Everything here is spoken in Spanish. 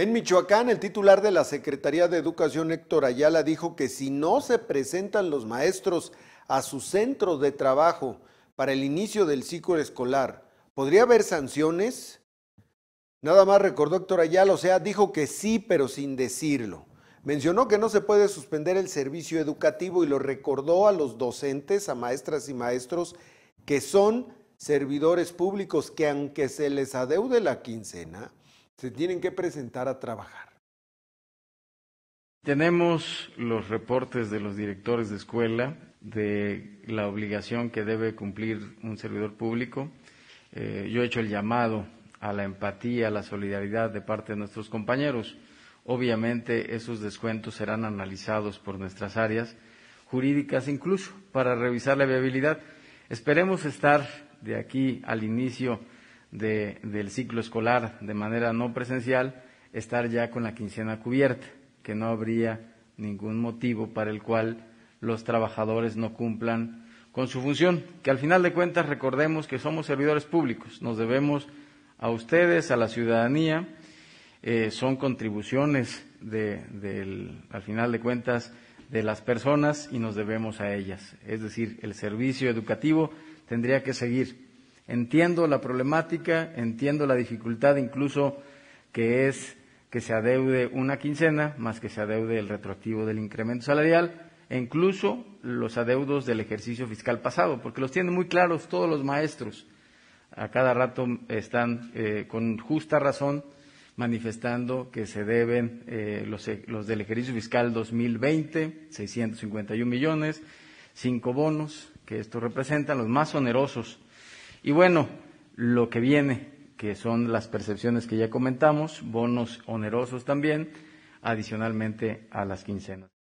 En Michoacán, el titular de la Secretaría de Educación, Héctor Ayala, dijo que si no se presentan los maestros a sus centros de trabajo para el inicio del ciclo escolar, ¿podría haber sanciones? Nada más recordó Héctor Ayala, o sea, dijo que sí, pero sin decirlo. Mencionó que no se puede suspender el servicio educativo y lo recordó a los docentes, a maestras y maestros, que son servidores públicos que aunque se les adeude la quincena, se tienen que presentar a trabajar. Tenemos los reportes de los directores de escuela de la obligación que debe cumplir un servidor público. Eh, yo he hecho el llamado a la empatía, a la solidaridad de parte de nuestros compañeros. Obviamente esos descuentos serán analizados por nuestras áreas jurídicas incluso para revisar la viabilidad. Esperemos estar de aquí al inicio del ciclo escolar de manera no presencial, estar ya con la quincena cubierta, que no habría ningún motivo para el cual los trabajadores no cumplan con su función, que al final de cuentas recordemos que somos servidores públicos, nos debemos a ustedes, a la ciudadanía, eh, son contribuciones del, al final de cuentas de las personas y nos debemos a ellas. Es decir, el servicio educativo tendría que seguir Entiendo la problemática, entiendo la dificultad incluso que es que se adeude una quincena más que se adeude el retroactivo del incremento salarial e incluso los adeudos del ejercicio fiscal pasado, porque los tienen muy claros todos los maestros. A cada rato están eh, con justa razón manifestando que se deben eh, los, del ejercicio fiscal 2020, 651 millones, cinco bonos que esto representan, los más onerosos y bueno, lo que viene, que son las percepciones que ya comentamos, bonos onerosos también, adicionalmente a las quincenas.